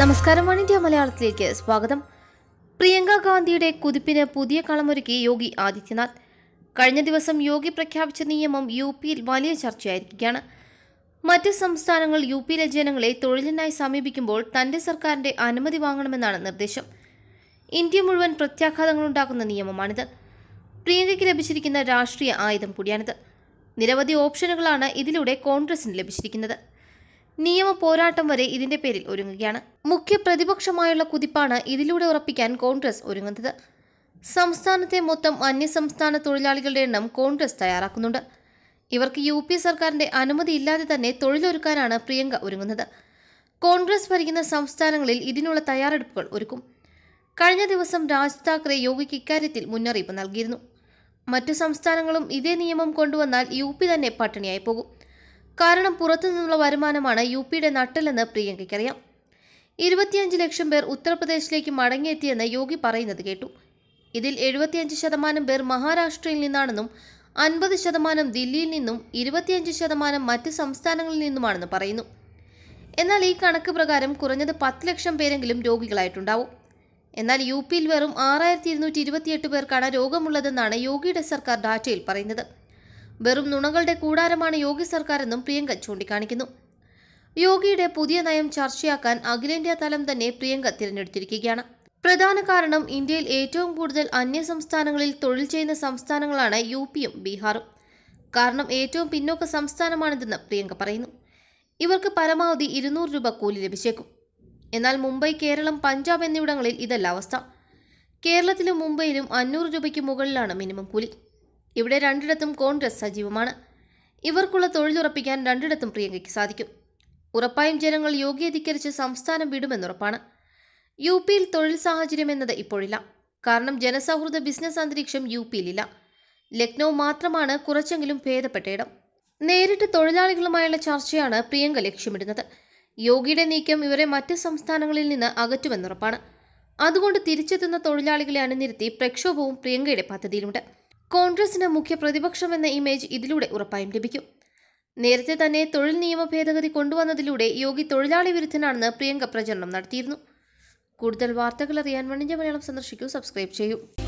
നമസ്കാരം one India മലയാളത്തിലേക്ക് സ്വാഗതം പ്രിയങ്ക ഗാന്ധിയുടെ കുതിപ്പിന് പുതിയ കളമൊരുക്കി യോഗി ആദിത്യനാഥ് കഴിഞ്ഞ ദിവസം യോഗി പ്രഖ്യാപിച്ച നിയമം യു പിയിൽ വലിയ ചർച്ചയായിരിക്കുകയാണ് മറ്റ് സംസ്ഥാനങ്ങൾ യു പിയിലെ ജനങ്ങളെ തൊഴിലിനായി സമീപിക്കുമ്പോൾ തന്റെ സർക്കാരിന്റെ അനുമതി വാങ്ങണമെന്നാണ് നിർദ്ദേശം ഇന്ത്യ മുഴുവൻ പ്രത്യാഘാതങ്ങൾ ഉണ്ടാക്കുന്ന നിയമമാണിത് പ്രിയങ്കയ്ക്ക് ലഭിച്ചിരിക്കുന്ന രാഷ്ട്രീയ ആയുധം കൂടിയാണിത് നിരവധി ഓപ്ഷനുകളാണ് ഇതിലൂടെ കോൺഗ്രസിന് ലഭിച്ചിരിക്കുന്നത് നിയമ പോരാട്ടം വരെ ഇതിന്റെ പേരിൽ ഒരുങ്ങുകയാണ് മുഖ്യ പ്രതിപക്ഷമായുള്ള കുതിപ്പാണ് ഇതിലൂടെ ഉറപ്പിക്കാൻ കോൺഗ്രസ് ഒരുങ്ങുന്നത് സംസ്ഥാനത്തെ മൊത്തം അന്യസംസ്ഥാന തൊഴിലാളികളുടെ എണ്ണം കോൺഗ്രസ് തയ്യാറാക്കുന്നുണ്ട് ഇവർക്ക് യു പി സർക്കാരിന്റെ അനുമതിയില്ലാതെ തന്നെ തൊഴിലൊരുക്കാനാണ് പ്രിയങ്ക ഒരുങ്ങുന്നത് കോൺഗ്രസ് ഭരിക്കുന്ന സംസ്ഥാനങ്ങളിൽ ഇതിനുള്ള തയ്യാറെടുപ്പുകൾ ഒരുക്കും കഴിഞ്ഞ ദിവസം രാജ് താക്കറെ യോഗിക്ക് ഇക്കാര്യത്തിൽ മുന്നറിയിപ്പ് നൽകിയിരുന്നു മറ്റു സംസ്ഥാനങ്ങളും ഇതേ നിയമം കൊണ്ടുവന്നാൽ യു പി തന്നെ പട്ടിണിയായി പോകും കാരണം പുറത്തുനിന്നുള്ള വരുമാനമാണ് യു പിയുടെ നട്ടലെന്ന് പ്രിയങ്കയ്ക്കറിയാം ഇരുപത്തിയഞ്ച് ലക്ഷം പേർ ഉത്തർപ്രദേശിലേക്ക് മടങ്ങിയെത്തിയെന്ന് യോഗി പറയുന്നത് കേട്ടു ഇതിൽ എഴുപത്തിയഞ്ച് ശതമാനം പേർ മഹാരാഷ്ട്രയിൽ നിന്നാണെന്നും അൻപത് ശതമാനം ദില്ലിയിൽ നിന്നും ഇരുപത്തിയഞ്ച് ശതമാനം മറ്റ് സംസ്ഥാനങ്ങളിൽ നിന്നുമാണെന്ന് പറയുന്നു എന്നാൽ ഈ കണക്ക് പ്രകാരം കുറഞ്ഞത് പത്ത് ലക്ഷം പേരെങ്കിലും രോഗികളായിട്ടുണ്ടാവും എന്നാൽ യു പിയിൽ വെറും ആറായിരത്തി ഇരുന്നൂറ്റി ഇരുപത്തിയെട്ട് പേർക്കാണ് രോഗമുള്ളതെന്നാണ് യോഗിയുടെ സർക്കാർ ഡാറ്റയിൽ പറയുന്നത് വെറും നുണകളുടെ കൂടാരമാണ് യോഗി സർക്കാരെന്നും പ്രിയങ്ക ചൂണ്ടിക്കാണിക്കുന്നു യോഗിയുടെ പുതിയ നയം ചർച്ചയാക്കാൻ അഖിലേന്ത്യാ തലം തന്നെ പ്രിയങ്ക തിരഞ്ഞെടുത്തിരിക്കുകയാണ് പ്രധാന കാരണം ഇന്ത്യയിൽ ഏറ്റവും കൂടുതൽ അന്യ സംസ്ഥാനങ്ങളിൽ തൊഴിൽ ചെയ്യുന്ന സംസ്ഥാനങ്ങളാണ് യു പിയും ബീഹാറും കാരണം ഏറ്റവും പിന്നോക്ക സംസ്ഥാനമാണിതെന്ന് പ്രിയങ്ക പറയുന്നു ഇവർക്ക് പരമാവധി ഇരുന്നൂറ് രൂപ കൂലി ലഭിച്ചേക്കും എന്നാൽ മുംബൈ കേരളം പഞ്ചാബ് എന്നിവിടങ്ങളിൽ ഇതല്ല അവസ്ഥ കേരളത്തിലും മുംബൈയിലും അഞ്ഞൂറ് രൂപയ്ക്ക് മുകളിലാണ് മിനിമം കൂലി ഇവിടെ രണ്ടിടത്തും കോൺഗ്രസ് സജീവമാണ് ഇവർക്കുള്ള തൊഴിലുറപ്പിക്കാൻ രണ്ടിടത്തും പ്രിയങ്കയ്ക്ക് സാധിക്കും ഉറപ്പായും ജനങ്ങൾ യോഗ്യതീകരിച്ച് സംസ്ഥാനം വിടുമെന്നുറപ്പാണ് യു പിയിൽ തൊഴിൽ സാഹചര്യം എന്നത് ഇപ്പോഴില്ല കാരണം ജനസൗഹൃദ ബിസിനസ് അന്തരീക്ഷം യു പിയിലില്ല ലക്നൗ മാത്രമാണ് കുറച്ചെങ്കിലും ഭേദപ്പെട്ട ഇടം നേരിട്ട് തൊഴിലാളികളുമായുള്ള ചർച്ചയാണ് പ്രിയങ്ക ലക്ഷ്യമിടുന്നത് യോഗിയുടെ നീക്കം ഇവരെ മറ്റ് സംസ്ഥാനങ്ങളിൽ നിന്ന് അകറ്റുമെന്നുറപ്പാണ് അതുകൊണ്ട് തിരിച്ചെത്തുന്ന തൊഴിലാളികളെ അണിനിരത്തി പ്രക്ഷോഭവും പ്രിയങ്കയുടെ പദ്ധതിയിലുണ്ട് കോൺഗ്രസിന് മുഖ്യ എന്ന ഇമേജ് ഇതിലൂടെ ഉറപ്പായും ലഭിക്കും നേരത്തെ തന്നെ തൊഴിൽ നിയമ ഭേദഗതി കൊണ്ടുവന്നതിലൂടെ യോഗി തൊഴിലാളി വിരുദ്ധനാണെന്ന് പ്രിയങ്ക പ്രചരണം നടത്തിയിരുന്നു കൂടുതൽ വാർത്തകൾ അറിയാൻ മണിഞ്ഞ മലയാളം സന്ദർശിക്കൂ സബ്സ്ക്രൈബ് ചെയ്യൂ